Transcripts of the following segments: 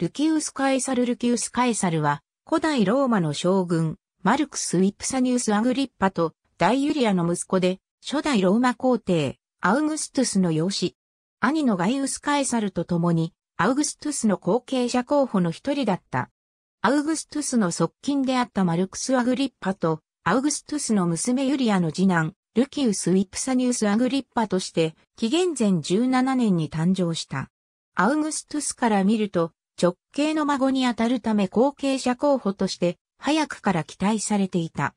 ルキウス・カエサル・ルキウス・カエサルは、古代ローマの将軍、マルクス・ウィプサニウス・アグリッパと、大ユリアの息子で、初代ローマ皇帝、アウグストゥスの養子。兄のガイウス・カエサルと共に、アウグストゥスの後継者候補の一人だった。アウグストゥスの側近であったマルクス・アグリッパと、アウグストゥスの娘ユリアの次男、ルキウス・ウィプサニウス・アグリッパとして、紀元前17年に誕生した。アウグストゥスから見ると、直系の孫にあたるため後継者候補として早くから期待されていた。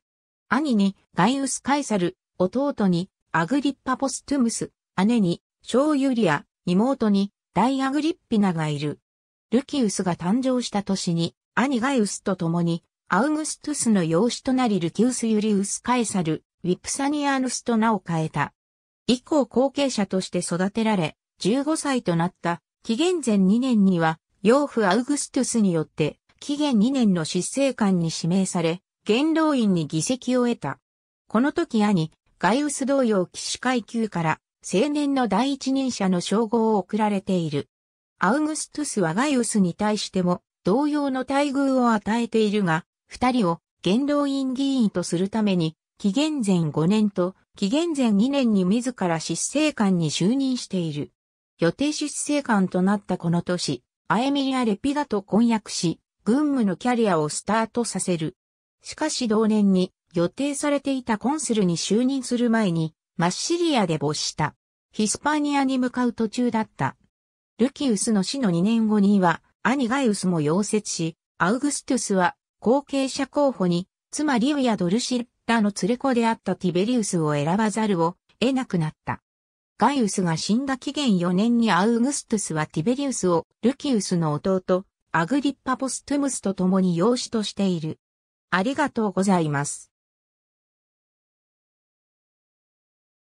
兄にガイウス・カイサル、弟にアグリッパ・ポストゥムス、姉にショー・ユリア、妹にダイアグリッピナがいる。ルキウスが誕生した年に兄ガイウスと共にアウグストゥスの養子となりルキウス・ユリウス・カイサル、ウィプサニアヌスと名を変えた。以降後継者として育てられ、15歳となった紀元前2年には養父アウグストゥスによって、紀元2年の執政官に指名され、元老院に議席を得た。この時兄、ガイウス同様騎士階級から青年の第一人者の称号を贈られている。アウグストゥスはガイウスに対しても同様の待遇を与えているが、二人を元老院議員とするために、紀元前5年と紀元前2年に自ら執政官に就任している。予定執政官となったこの年、アエミリア・レピダと婚約し、軍務のキャリアをスタートさせる。しかし同年に予定されていたコンスルに就任する前に、マッシリアで没した。ヒスパニアに向かう途中だった。ルキウスの死の2年後には、兄ガイウスも溶接し、アウグストゥスは後継者候補に、妻リウィア・ドルシッラの連れ子であったティベリウスを選ばざるを得なくなった。ガイウスが死んだ紀元4年にアウグストゥスはティベリウスをルキウスの弟、アグリッパ・ポストゥムスと共に養子としている。ありがとうございます。